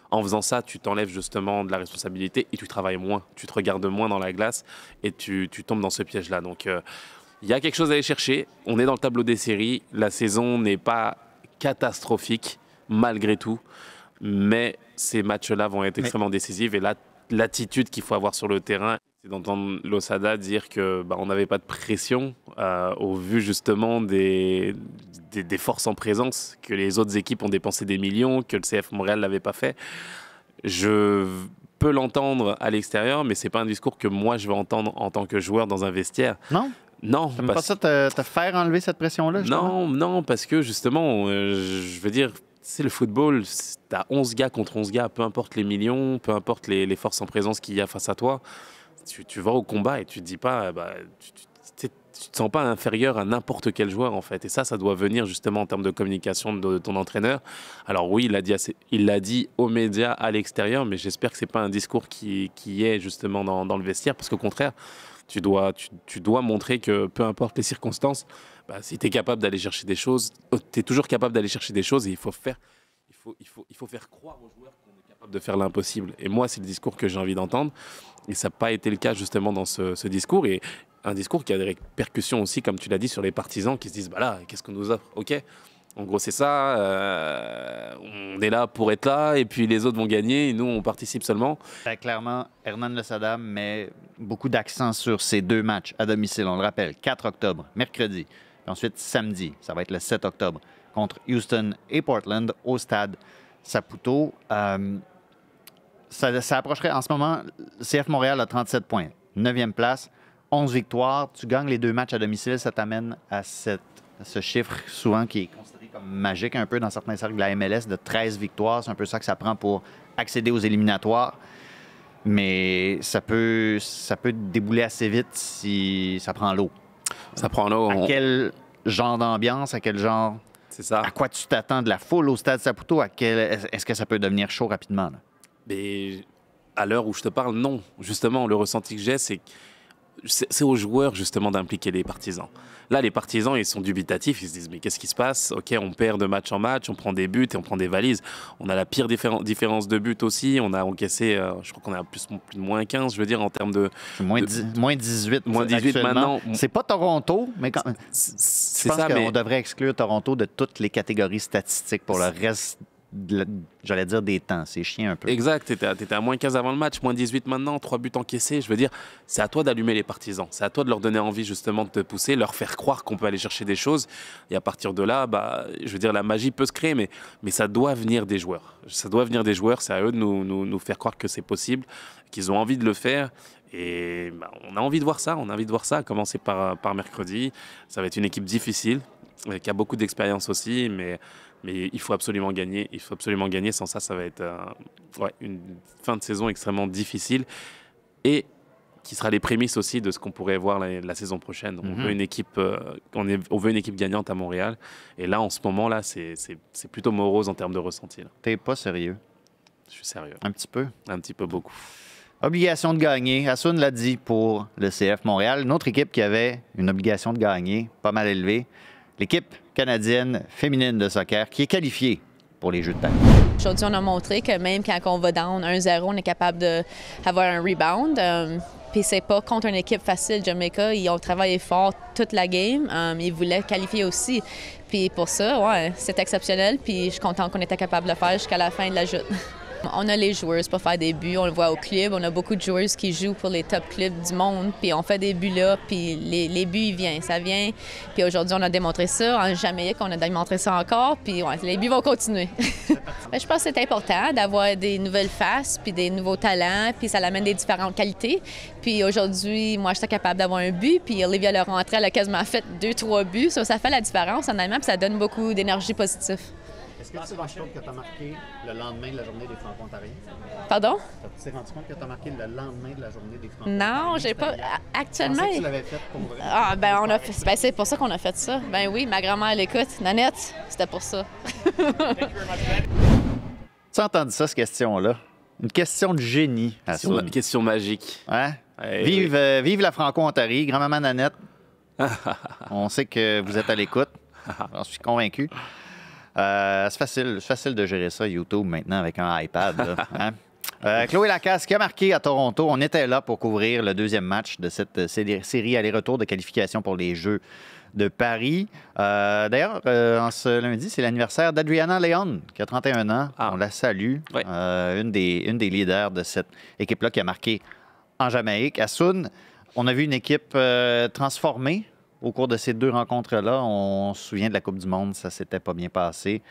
en faisant ça, tu t'enlèves justement de la responsabilité et tu travailles moins, tu te regardes moins dans la glace et tu, tombes dans ce piège-là. Donc euh, il y a quelque chose à aller chercher. On est dans le tableau des séries. La saison n'est pas catastrophique malgré tout. Mais ces matchs-là vont être extrêmement décisifs. Et l'attitude qu'il faut avoir sur le terrain, c'est d'entendre Losada dire que bah, on n'avait pas de pression euh, au vu justement des, des, forces en présence, que les autres équipes ont dépensé des millions, que le CF Montréal l'avait pas fait. Je peux l'entendre à l'extérieur, mais ce n'est pas un discours que moi je vais entendre en tant que joueur dans un vestiaire. Non. Non. parce... pas ça te, faire enlever cette pression-là? Non, non, parce que justement, euh, je veux dire, c'est le football, t'as 11 gars contre 11 gars, peu importe les millions, peu importe les, forces en présence qu'il y a face à toi, tu, vas au combat et tu te dis pas, euh, bah, tu, te sens pas inférieur à n'importe quel joueur en fait. Et ça, ça doit venir justement en termes de communication de ton entraîneur. Alors oui, il l'a dit, dit aux médias à l'extérieur, mais j'espère que c'est pas un discours qui, est justement dans, dans le vestiaire, parce qu'au contraire, tu dois, tu, dois montrer que peu importe les circonstances, bah, si tu es capable d'aller chercher des choses, oh, tu es toujours capable d'aller chercher des choses et il faut faire, il il il faut faire croire aux joueurs qu'on est capable de faire l'impossible. Et moi, c'est le discours que j'ai envie d'entendre. Et ça n'a pas été le cas justement dans ce, discours. Et un discours qui a des répercussions aussi, comme tu l'as dit, sur les partisans qui se disent, bah là, qu'est-ce qu'on nous offre Ok, en gros, c'est ça. Euh, on est là pour être là, et puis les autres vont gagner, et nous, on participe seulement. Ben, clairement, Hernan Le Saddam met beaucoup d'accent sur ces deux matchs à domicile. On le rappelle, 4 octobre, mercredi, puis ensuite samedi, ça va être le 7 octobre, contre Houston et Portland au stade Saputo. Euh, ça, approcherait en ce moment, CF Montréal a 37 points, 9e place. 11 victoires, tu gagnes les deux matchs à domicile, ça t'amène à, ce chiffre souvent qui est constant magique un peu dans certains cercles de la MLS de 13 victoires. C'est un peu ça que ça prend pour accéder aux éliminatoires. Mais ça peut, ça peut débouler assez vite si ça prend l'eau. Ça prend l'eau. À quel genre d'ambiance, à quel genre. C'est ça. À quoi tu t'attends de la foule au stade Saputo? À quel... Est-ce que ça peut devenir chaud rapidement? Là? Mais à l'heure où je te parle, non. Justement, le ressenti que j'ai, c'est que c'est aux joueurs justement d'impliquer les partisans. Là, les partisans, ils sont dubitatifs, ils se disent mais qu'est-ce qui se passe Ok, on perd de match en match, on prend des buts et on prend des valises. On a la pire différence de buts aussi, on a encaissé, euh, je crois qu'on a plus, de moins 15, je veux dire, en termes de... Moins, 18. maintenant. C'est pas Toronto, mais quand... ça, pense on devrait exclure Toronto de toutes les catégories statistiques pour le reste j'allais dire des temps, c'est chiant un peu. Exact, tu étais, à moins 15 avant le match, moins 18 maintenant, 3 buts encaissés. Je veux dire, c'est à toi d'allumer les partisans, c'est à toi de leur donner envie justement de te pousser, leur faire croire qu'on peut aller chercher des choses. Et à partir de là, bah, je veux dire, la magie peut se créer, mais, mais ça doit venir des joueurs. Ça doit venir des joueurs, c'est à eux de nous, nous, faire croire que c'est possible, qu'ils ont envie de le faire. Et bah, on a envie de voir ça, on a envie de voir ça, à commencer par, par mercredi. Ça va être une équipe difficile, euh, qui a beaucoup d'expérience aussi, mais mais il faut absolument gagner. Il faut absolument gagner. Sans ça, ça va être euh, une fin de saison extrêmement difficile. Et qui sera les prémices aussi de ce qu'on pourrait voir la, saison prochaine. On, mhm. veut une équipe, euh, on, veut une équipe gagnante à Montréal. Et là, en ce moment, là, c'est plutôt morose en termes de ressenti. T'es pas sérieux? Je suis sérieux. Un petit peu? Un petit peu beaucoup. Obligation de gagner. Hassoun l'a dit pour le CF Montréal. notre équipe qui avait une obligation de gagner pas mal élevée. L'équipe canadienne féminine de soccer qui est qualifiée pour les Jeux de Paris. Aujourd'hui, on a montré que même quand on va down 1-0, on est capable d'avoir un rebound. Euh, puis c'est pas contre une équipe facile, Jamaica. Ils ont travaillé fort toute la game. Euh, ils voulaient qualifier aussi. Puis pour ça, ouais, c'est exceptionnel. Puis je suis content qu'on était capable de le faire jusqu'à la fin de la joute. On a les joueurs pour faire des buts, on le voit au club. On a beaucoup de joueurs qui jouent pour les top clubs du monde, puis on fait des buts là, puis les, buts, ils viennent, ça vient. Puis aujourd'hui, on a démontré ça. En Jamaïque, on a démontré ça encore, puis les buts vont continuer. je pense que c'est important d'avoir des nouvelles faces, puis des nouveaux talents, puis ça l'amène des différentes qualités. Puis aujourd'hui, moi, je suis capable d'avoir un but, puis Olivia Laurent elle a quasiment fait deux, trois buts. Ça, ça fait la différence, en allemand, puis ça donne beaucoup d'énergie positive. Est-ce que tu t'es rendu compte que tu as marqué le lendemain de la journée des Franco-Ontariens? Pardon? Tu t'es rendu compte que tu as marqué le lendemain de la journée des Franco-Ontariens? Non, j'ai pas. Actuellement. Ah, ben, on a fait... Ben, c'est pour ça qu'on a fait ça. Ben oui, ma grand-mère l'écoute. Nanette, c'était pour ça. tu as entendu ça, cette question-là? Une question de génie. Une question magique. Hein? Eh vive, euh, vive la Franco-Ontarie, grand-maman Nanette. on sait que vous êtes à l'écoute. J'en suis convaincu. Euh, c'est facile, facile de gérer ça, YouTube, maintenant, avec un iPad. Hein. Euh, Chloé Lacasse qui a marqué à Toronto. On était là pour couvrir le deuxième match de cette série aller-retour de qualification pour les Jeux de Paris. Euh, d'ailleurs, ce lundi, c'est l'anniversaire d'Adriana Leon, qui a 31 ans. Ah. On la salue. une, des, une des leaders de cette équipe-là qui a marqué en Jamaïque. À Soun, on a vu une équipe transformée au cours de ces deux rencontres-là, on se souvient de la Coupe du Monde, ça s'était pas bien passé.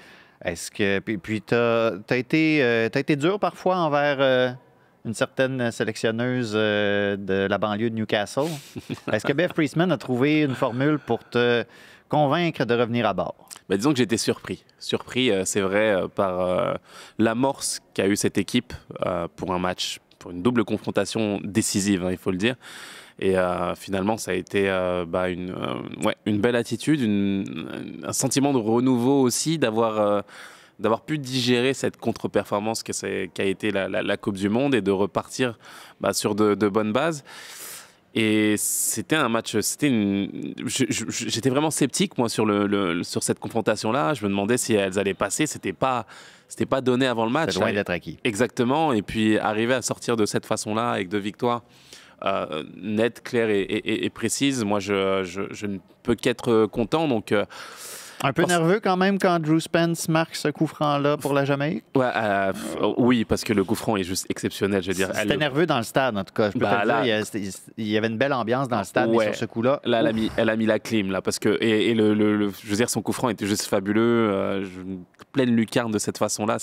Est-ce que. Puis, puis tu as, été, euh, été dur parfois envers euh, une certaine sélectionneuse euh, de la banlieue de Newcastle. Est-ce que Beth Priestman a trouvé une formule pour te convaincre de revenir à bord? Ben, disons que j'étais surpris. Surpris, c'est vrai, par l'amorce qu'a eu cette équipe pour un match, pour une double confrontation décisive, hein, il faut le dire. Et euh, finalement, ça a été euh, bah, euh, une, belle attitude, un sentiment de renouveau aussi, d'avoir d'avoir pu digérer cette contre-performance qu'a a été la, Coupe du Monde et de repartir bah, sur de, bonnes bases. Et c'était un match, c'était j'étais vraiment sceptique moi sur le, sur cette confrontation là. Je me demandais si elles allaient passer. C'était pas c'était pas donné avant le match. C'est loin d'être acquis. Exactement. Et puis arriver à sortir de cette façon là avec deux victoires euh, nette, claire et, précise. Moi, je, ne peux qu'être content. Donc. Euh, un peu nerveux quand même quand Drew Spence marque ce coup franc-là pour la Jamaïque? Euh, oui, parce que le coup franc est juste exceptionnel, je veux dire. C'était nerveux dans le stade, en tout cas. Bah, il y avait une belle ambiance dans le stade, sur ce coup-là... elle, a mis, la clim, là, parce que... Et, le, je dire, son coup franc était juste fabuleux. pleine lucarne de cette façon-là,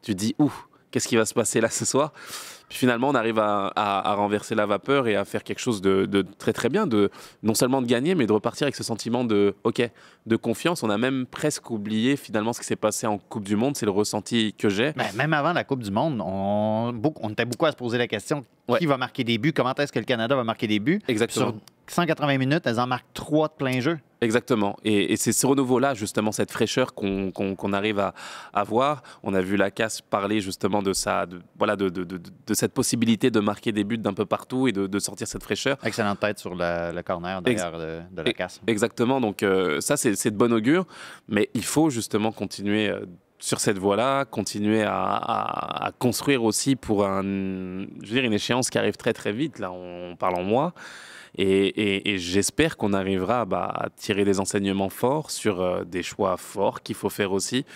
tu dis, ouh, qu'est-ce qui va se passer là ce soir puis finalement, on arrive à, renverser la vapeur et à faire quelque chose de, très très bien, de non seulement de gagner, mais de repartir avec ce sentiment de ok, de confiance. On a même presque oublié finalement ce qui s'est passé en Coupe du Monde. C'est le ressenti que j'ai. Ben, même avant la Coupe du Monde, on, on était beaucoup à se poser la question qui va marquer des buts? Comment est-ce que le Canada va marquer des buts? Exactement. Sur 180 minutes, elles en marquent trois de plein jeu. Exactement. Et, c'est ce renouveau-là, justement, cette fraîcheur qu'on arrive à, avoir. voir. On a vu la casse parler justement de, sa, voilà, de, cette possibilité de marquer des buts d'un peu partout et de, sortir cette fraîcheur. Excellente tête sur le corner d'ailleurs de, Lacasse. Exactement. Donc, euh, ça, c'est de bon augure. Mais il faut justement continuer. Euh, sur cette voie-là, continuer à, à, construire aussi pour un, je veux dire, une échéance qui arrive très très vite, là, on, parle en moi Et, j'espère qu'on arrivera bah, à tirer des enseignements forts sur euh, des choix forts qu'il faut faire aussi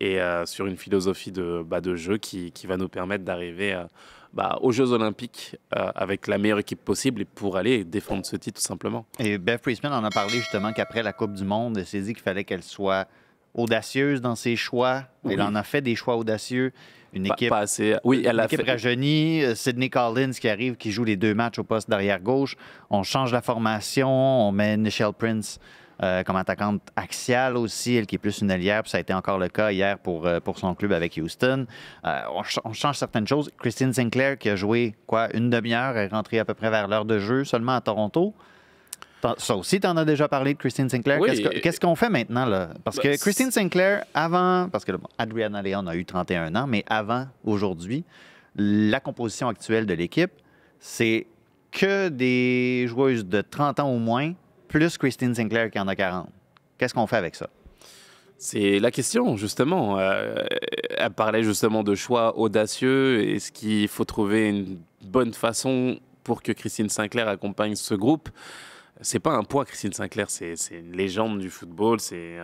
et euh, sur une philosophie de, bah, de jeu qui, qui, va nous permettre d'arriver euh, bah, aux Jeux Olympiques avec la meilleure équipe possible et pour aller défendre ce titre tout simplement. Et Bev Priestman en a parlé justement qu'après la Coupe du Monde, elle s'est dit qu'il fallait qu'elle soit audacieuse dans ses choix. Elle en a fait des choix audacieux. Une équipe, oui, elle a rajeunie. Euh, Sidney Collins qui arrive, qui joue les deux matchs au poste d'arrière-gauche. On change la formation. On met Michelle Prince euh, comme attaquante axiale aussi, elle qui est plus une allière, puis ça a été encore le cas hier pour, euh, pour son club avec Houston. on, on, change certaines choses. Christine Sinclair qui a joué quoi une demi-heure est rentrée à peu près vers l'heure de jeu seulement à Toronto. Ça aussi, tu en as déjà parlé de Christine Sinclair. Qu'est-ce qu'on fait maintenant? Là? Parce que ben, Christine Sinclair, avant, parce que Adriana Leon a eu 31 ans, mais avant aujourd'hui, la composition actuelle de l'équipe, c'est que des joueuses de 30 ans au moins, plus Christine Sinclair qui en a 40. Qu'est-ce qu'on fait avec ça? C'est la question, justement. Euh, elle parlait justement de choix audacieux. Est-ce qu'il faut trouver une bonne façon pour que Christine Sinclair accompagne ce groupe? c'est pas un poids, Christine Sinclair, c'est une légende du football. C'est,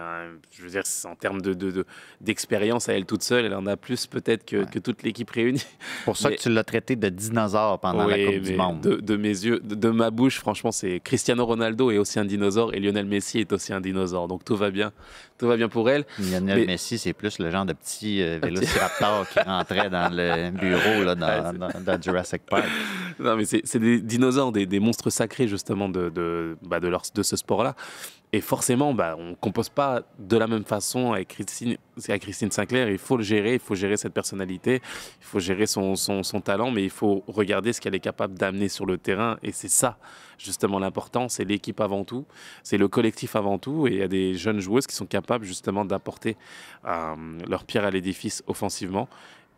je veux dire, en termes de, d'expérience à elle toute seule, elle en a plus peut-être que, que, toute l'équipe réunie. Pour ça que tu l'as traité de dinosaure pendant la Coupe du Monde. De, de mes yeux, de, ma bouche, franchement, c'est Cristiano Ronaldo est aussi un dinosaure et Lionel Messi est aussi un dinosaure. Donc tout va bien, tout va bien pour elle. Lionel Messi, c'est plus le genre de euh, petit vélociraptor qui rentrait dans le bureau là, dans, ah, Jurassic Park. Non, mais c'est, des dinosaures, des, des, monstres sacrés justement de bah, de, ce sport-là. Et forcément, bah, on ne compose pas de la même façon avec Christine, Christine Sinclair. Il faut le gérer, il faut gérer cette personnalité, il faut gérer son, talent, mais il faut regarder ce qu'elle est capable d'amener sur le terrain. Et c'est ça, justement, l'important. C'est l'équipe avant tout, c'est le collectif avant tout. Et il y a des jeunes joueuses qui sont capables, justement, d'apporter euh, leur pierre à l'édifice offensivement.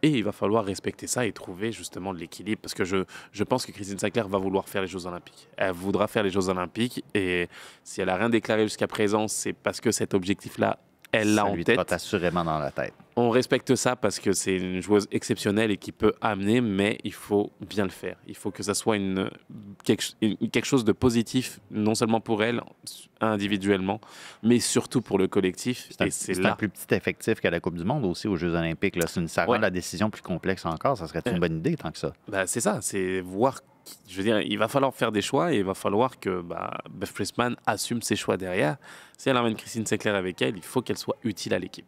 Et il va falloir respecter ça et trouver justement de l'équilibre. Parce que je, pense que Christine Sinclair va vouloir faire les Jeux Olympiques. Elle voudra faire les Jeux Olympiques. Et si elle n'a rien déclaré jusqu'à présent, c'est parce que cet objectif-là, elle l'a en tête. assurément dans la tête on respecte ça parce que c'est une joueuse exceptionnelle et qui peut amener, mais il faut bien le faire. Il faut que ça soit une, quelque, chose de positif, non seulement pour elle individuellement, mais surtout pour le collectif. C'est un, plus petit effectif qu'à la Coupe du Monde aussi aux Jeux Olympiques. Là. Une, ça rend la décision plus complexe encore. Ça serait une bonne idée tant que ça. Bah, c'est ça, c'est voir je veux dire, il va falloir faire des choix et il va falloir que bah, Beth assume ses choix derrière. Si elle amène Christine Sinclair avec elle, il faut qu'elle soit utile à l'équipe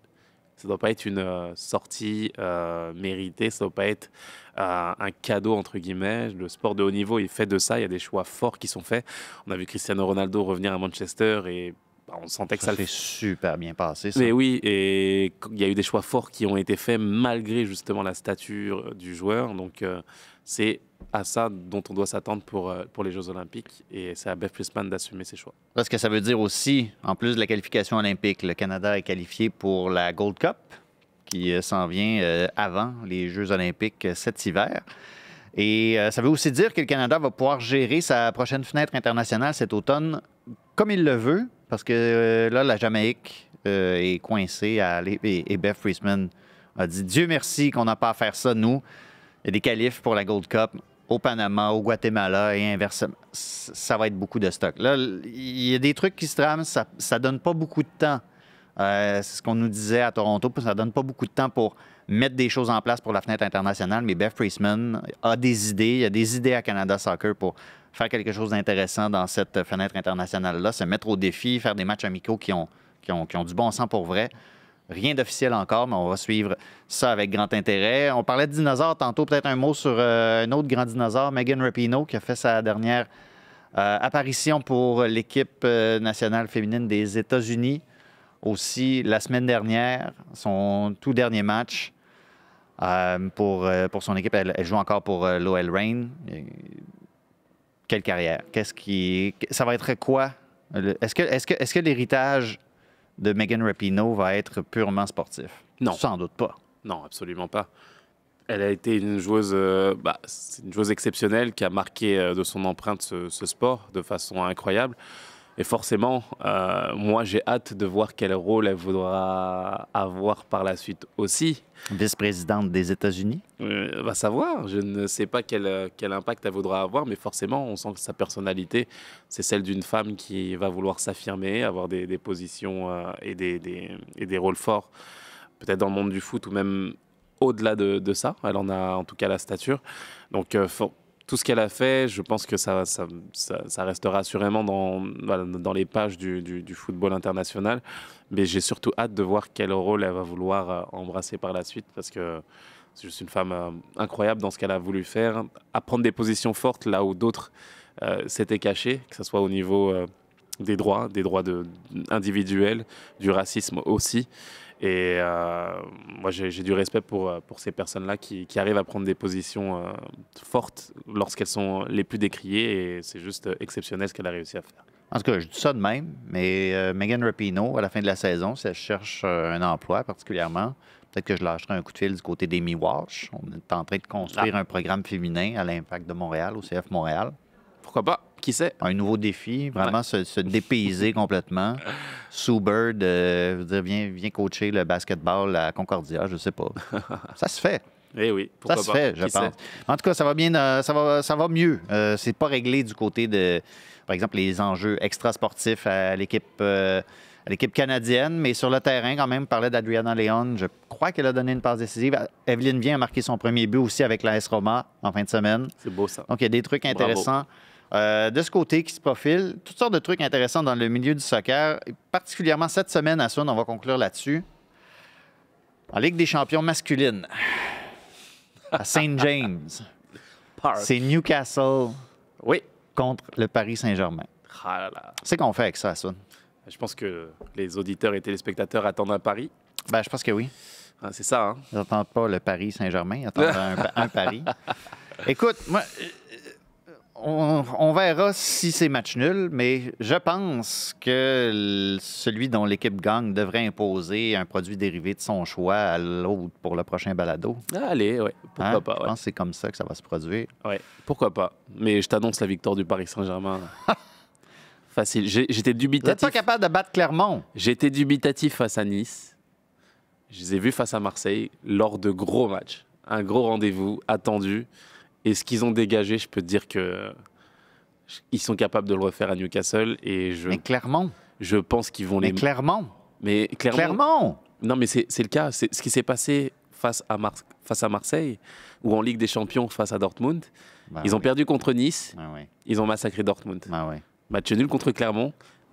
ça doit pas être une euh, sortie euh, méritée, ça doit pas être euh, un cadeau entre guillemets. Le sport de haut niveau il fait de ça, il y a des choix forts qui sont faits. On a vu Cristiano Ronaldo revenir à Manchester et bah, on sentait que ça, ça fait super bien passé. Ça. Mais oui, et il y a eu des choix forts qui ont été faits malgré justement la stature du joueur. Donc c'est à ça dont on doit s'attendre pour, euh, pour les Jeux olympiques. Et c'est à Beth Friesman d'assumer ses choix. Parce que ça veut dire aussi, en plus de la qualification olympique, le Canada est qualifié pour la Gold Cup qui euh, s'en vient euh, avant les Jeux olympiques cet hiver. Et ça veut aussi dire que le Canada va pouvoir gérer sa prochaine fenêtre internationale cet automne comme il le veut, parce que là, la Jamaïque est coincée à Et, Beth Friesman a dit Dieu merci qu'on n'a pas à faire ça, nous. Il y a des qualifs pour la Gold Cup au Panama, au Guatemala et inversement. Ça va être beaucoup de stock. Là, il y a des trucs qui se trament, ça ne donne pas beaucoup de temps. Euh, c'est ce qu'on nous disait à Toronto, ça donne pas beaucoup de temps pour mettre des choses en place pour la fenêtre internationale, mais Beth Priestman a des idées, il y a des idées à Canada Soccer pour faire quelque chose d'intéressant dans cette fenêtre internationale-là, se mettre au défi, faire des matchs amicaux qui ont, ont, qui ont du bon sens pour vrai. Rien d'officiel encore, mais on va suivre ça avec grand intérêt. On parlait de dinosaures tantôt, peut-être un mot sur euh, un autre grand dinosaure, Megan Rapino, qui a fait sa dernière euh, apparition pour l'équipe euh, nationale féminine des États-Unis. Aussi, la semaine dernière, son tout dernier match pour, pour son équipe, elle, joue encore pour l'OL Rain. Quelle carrière? Qu'est-ce qui... Ça va être quoi? Est-ce que, est-ce que, est-ce que l'héritage de Megan Rapinoe va être purement sportif. Non. Sans doute pas. Non, absolument pas. Elle a été une joueuse, euh, bah, une joueuse exceptionnelle qui a marqué euh, de son empreinte ce, sport de façon incroyable. Et forcément, euh, moi, j'ai hâte de voir quel rôle elle voudra avoir par la suite aussi. Vice-présidente des États-Unis euh, Va savoir. Je ne sais pas quel, impact elle voudra avoir, mais forcément, on sent que sa personnalité, c'est celle d'une femme qui va vouloir s'affirmer, avoir des, positions euh, et, des, des, rôles forts, peut-être dans le monde du foot ou même au-delà de, ça. Elle en a en tout cas la stature. Donc, tout ce qu'elle a fait, je pense que ça, ça, restera assurément dans, dans les pages du, football international. Mais j'ai surtout hâte de voir quel rôle elle va vouloir euh, embrasser par la suite parce que c'est juste une femme euh, incroyable dans ce qu'elle a voulu faire, à prendre des positions fortes là où d'autres euh, s'étaient cachés, que ce soit au niveau des droits, des droits individuels, du racisme aussi. Et euh, moi, j'ai du respect pour, euh, pour ces personnes-là qui, qui, arrivent à prendre des positions euh, fortes lorsqu'elles sont les plus décriées. Et c'est juste exceptionnel ce qu'elle a réussi à faire. En tout cas, je dis ça de même, mais Megan Rapinoe, à la fin de la saison, si elle cherche un emploi particulièrement, peut-être que je lâcherai un coup de fil du côté d'Amy Walsh. On est en train de construire ah. un programme féminin à l'Impact de Montréal, au CF Montréal. Pourquoi pas? Qui sait? Un nouveau défi, vraiment se, dépayser complètement. Sue Bird, euh, viens, coacher le basketball à Concordia, je sais pas. ça se fait. Eh oui, ça se fait, je pense. En tout cas, ça va bien, euh, ça va, ça va mieux. Euh, c'est pas réglé du côté de, par exemple, les enjeux extrasportifs à l'équipe l'équipe canadienne, mais sur le terrain, quand même, parlait d'Adriana Leon. Je crois qu'elle a donné une passe décisive. Evelyne vient marquer son premier but aussi avec la S Roma en fin de semaine. C'est beau ça. Donc, il y a des trucs intéressants euh, de ce côté qui se profile, toutes sortes de trucs intéressants dans le milieu du soccer, particulièrement cette semaine à on va conclure là-dessus. En Ligue des champions masculine, à Saint James, c'est Newcastle oui. contre le Paris Saint-Germain. Ah c'est qu'on fait avec ça, Sun. Je pense que les auditeurs et téléspectateurs attendent un Paris. Ben, je pense que oui. Ah, c'est ça. Hein? Ils n'attendent pas le Paris Saint-Germain, ils attendent un, un pari. Écoute, moi, on, verra si c'est match nul, mais je pense que celui dont l'équipe gagne devrait imposer un produit dérivé de son choix à l'autre pour le prochain balado. Ah, allez, oui, pourquoi hein? pas. Je pense que c'est comme ça que ça va se produire. Oui, pourquoi pas. Mais je t'annonce la victoire du Paris Saint-Germain. Facile. J'étais dubitatif. pas capable de battre Clermont. J'étais dubitatif face à Nice. Je les ai vus face à Marseille lors de gros matchs. Un gros rendez-vous attendu. Et ce qu'ils ont dégagé, je peux te dire que ils sont capables de le refaire à Newcastle. Et je, mais clairement. Je pense qu'ils vont mais Clairement. Mais clairement. Clairement. Non, mais c'est le cas. C'est ce qui s'est passé face à, face à Marseille ou en Ligue des Champions face à Dortmund. Bah ils ont perdu contre Nice. Bah ils ont massacré Dortmund. Bah Match nul contre Clermont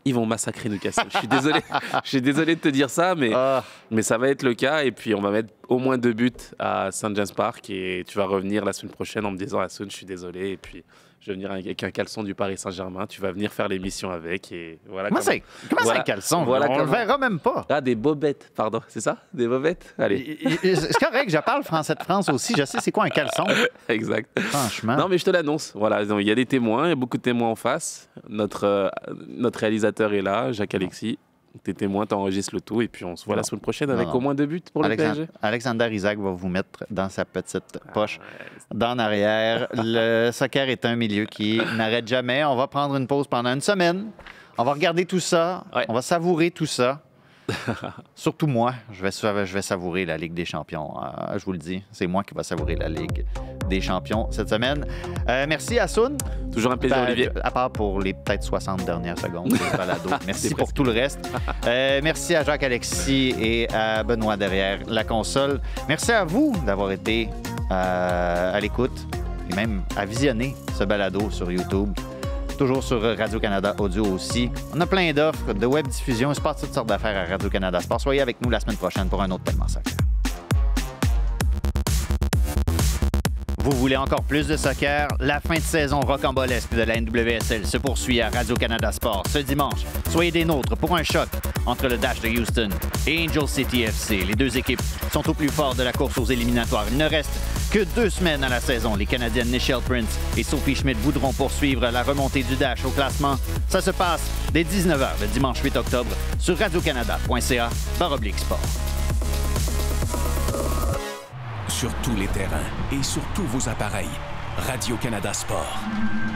ils vont massacrer Newcastle. je suis désolé, je suis désolé de te dire ça, mais ah. mais ça va être le cas. Et puis on va mettre au moins deux buts à Saint James Park et tu vas revenir la semaine prochaine en me disant Sun, je suis désolé. Et puis je vais venir avec un caleçon du Paris Saint-Germain, tu vas venir faire l'émission avec et voilà. Comment, c'est un caleçon voilà On comment... le verra même pas. Ah, des bobettes, pardon, c'est ça Des bobettes Allez. C'est correct, je parle français de France aussi, je sais c'est quoi un caleçon. Exact. Franchement. Non, mais je te l'annonce, voilà, il y a des témoins, il y a beaucoup de témoins en face. Notre, euh, notre réalisateur est là, Jacques-Alexis. T'es témoin, t'enregistres le tout et puis on se voit la semaine prochaine avec au moins deux buts pour le PSG. Alexander Isaac va vous mettre dans sa petite ah, poche dans arrière. le soccer est un milieu qui n'arrête jamais. On va prendre une pause pendant une semaine. On va regarder tout ça. On va savourer tout ça. Surtout moi, je vais, savourer la Ligue des Champions. Euh, je vous le dis, c'est moi qui va savourer la Ligue des Champions cette semaine. Euh, merci à Sun Toujours un plaisir, ben, Olivier. À part pour les peut-être 60 dernières secondes de Merci pour tout le reste. Euh, merci à Jacques-Alexis et à Benoît derrière la console. Merci à vous d'avoir été à l'écoute et même à visionner ce balado sur YouTube toujours sur Radio-Canada Audio aussi. On a plein d'offres de web diffusion. Il se toutes sortes d'affaires à Radio-Canada Sport. Soyez avec nous la semaine prochaine pour un autre tellement sacré. Vous voulez encore plus de soccer? La fin de saison rocambolesque de la NWSL se poursuit à Radio-Canada Sport ce dimanche. Soyez des nôtres pour un choc entre le Dash de Houston et Angel City FC. Les deux équipes sont au plus fort de la course aux éliminatoires. Il ne reste que deux semaines à la saison. Les Canadiennes Michelle Prince et Sophie Schmidt voudront poursuivre la remontée du Dash au classement. Ça se passe dès 19h le dimanche 8 octobre sur radiocanada.ca oblique sport sur tous les terrains et sur tous vos appareils. Radio-Canada Sport.